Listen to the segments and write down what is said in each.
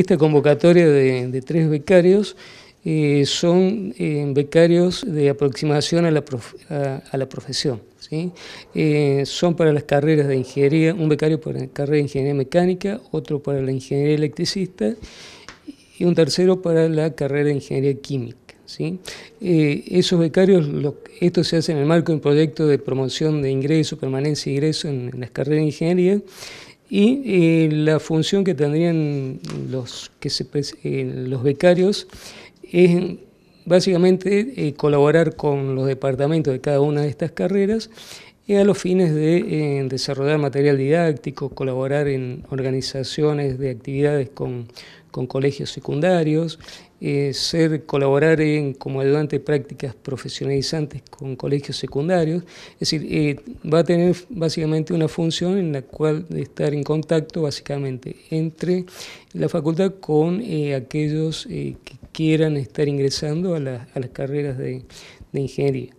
esta convocatoria de, tres becarios eh, son eh, becarios de aproximación a la, a, la profesión. ¿sí? Eh, son para las carreras de ingeniería, un becario para la carrera de ingeniería mecánica, otro para la ingeniería electricista y un tercero para la carrera de ingeniería química. ¿sí? esos becarios, esto se hace en el marco de un proyecto de promoción de ingreso, permanencia e ingreso en, en las carreras de ingeniería y eh, la función que tendrían los, que se, eh, los becarios es básicamente eh, colaborar con los departamentos de cada una de estas carreras y a los fines de eh, desarrollar material didáctico, colaborar en organizaciones de actividades con, colegios secundarios, eh, ser, colaborar en, como ayudante de prácticas profesionalizantes con colegios secundarios, es decir, eh, va a tener básicamente una función en la cual estar en contacto básicamente entre la facultad con aquellos que quieran estar ingresando a, las carreras de, de ingeniería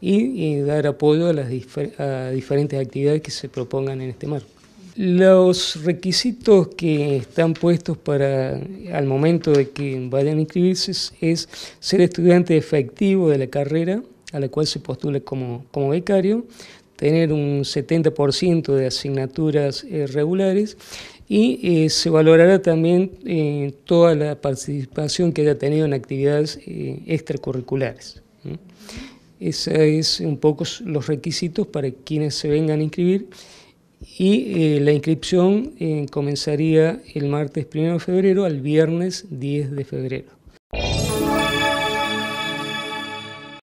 y, dar apoyo a las diferentes actividades que se propongan en este marco. Los requisitos que están puestos para al momento de que vayan a inscribirse es ser estudiante efectivo de la carrera a la cual se postula como, como becario, tener un 70% de asignaturas eh, regulares y eh, se valorará también eh, toda la participación que haya tenido en actividades extracurriculares. Ese es un poco los requisitos para quienes se vengan a inscribir y eh, la inscripción eh, comenzaría el martes 1 de febrero al viernes 10 de febrero.